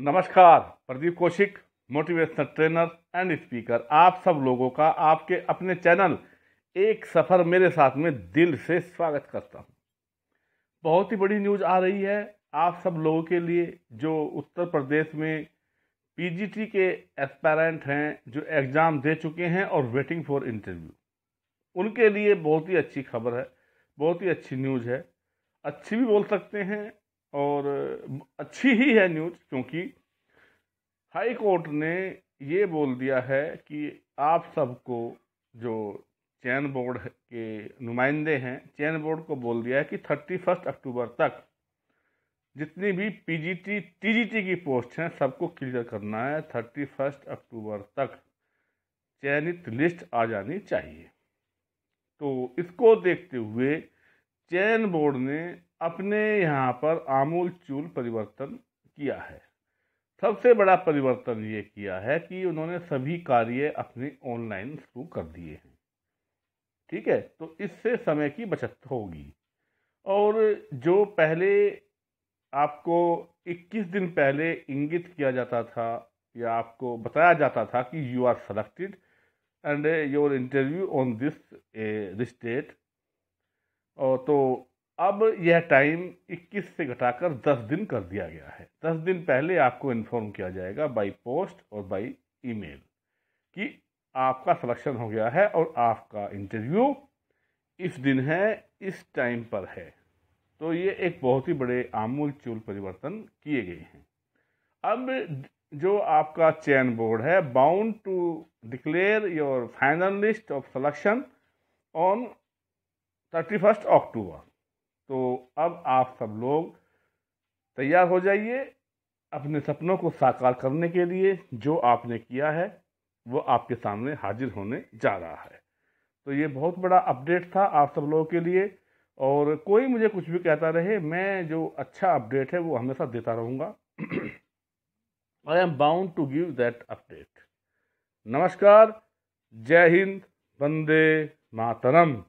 नमस्कार Pradeep Kaushik motivational trainer and speaker आप सब लोगों का आपके अपने चैनल एक सफ़र मेरे साथ में दिल से स्वागत करता हूँ बहुत ही बड़ी न्यूज़ आ रही है आप सब लोगों के लिए जो उत्तर प्रदेश में पीजीटी के एस्पायरेंट हैं जो एग्ज़ाम दे चुके हैं और वेटिंग फॉर इंटरव्यू उनके लिए बहुत ही अच्छी खबर है बहुत ही अच्छी न्यूज़ है अच्छी भी बोल सकते हैं और अच्छी ही है न्यूज़ क्योंकि हाई कोर्ट ने ये बोल दिया है कि आप सबको जो चयन बोर्ड के नुमाइंदे हैं चयन बोर्ड को बोल दिया है कि थर्टी फर्स्ट अक्टूबर तक जितनी भी पीजीटी टीजीटी की पोस्ट हैं सबको क्लियर करना है थर्टी फर्स्ट अक्टूबर तक चयनित लिस्ट आ जानी चाहिए तो इसको देखते हुए चयन बोर्ड ने अपने यहाँ पर आमूल चूल परिवर्तन किया है सबसे बड़ा परिवर्तन ये किया है कि उन्होंने सभी कार्य अपने ऑनलाइन शुरू कर दिए हैं ठीक है तो इससे समय की बचत होगी और जो पहले आपको 21 दिन पहले इंगित किया जाता था या आपको बताया जाता था कि you are selected and your interview on this this date और तो अब यह टाइम 21 से घटाकर 10 दिन कर दिया गया है 10 दिन पहले आपको इन्फॉर्म किया जाएगा बाई पोस्ट और बाई ईमेल कि आपका सिलेक्शन हो गया है और आपका इंटरव्यू इस दिन है इस टाइम पर है तो ये एक बहुत ही बड़े आमूल चूल परिवर्तन किए गए हैं अब जो आपका चयन बोर्ड है bound to declare your final list of selection on thirty first October तो अब आप सब लोग तैयार हो जाइए अपने सपनों को साकार करने के लिए जो आपने किया है वो आपके सामने हाजिर होने जा रहा है तो ये बहुत बड़ा अपडेट था आप सब लोगों के लिए और कोई मुझे कुछ भी कहता रहे मैं जो अच्छा अपडेट है वो हमेशा देता रहूँगा I am bound to give that update नमस्कार जय हिंद वंदे मातरम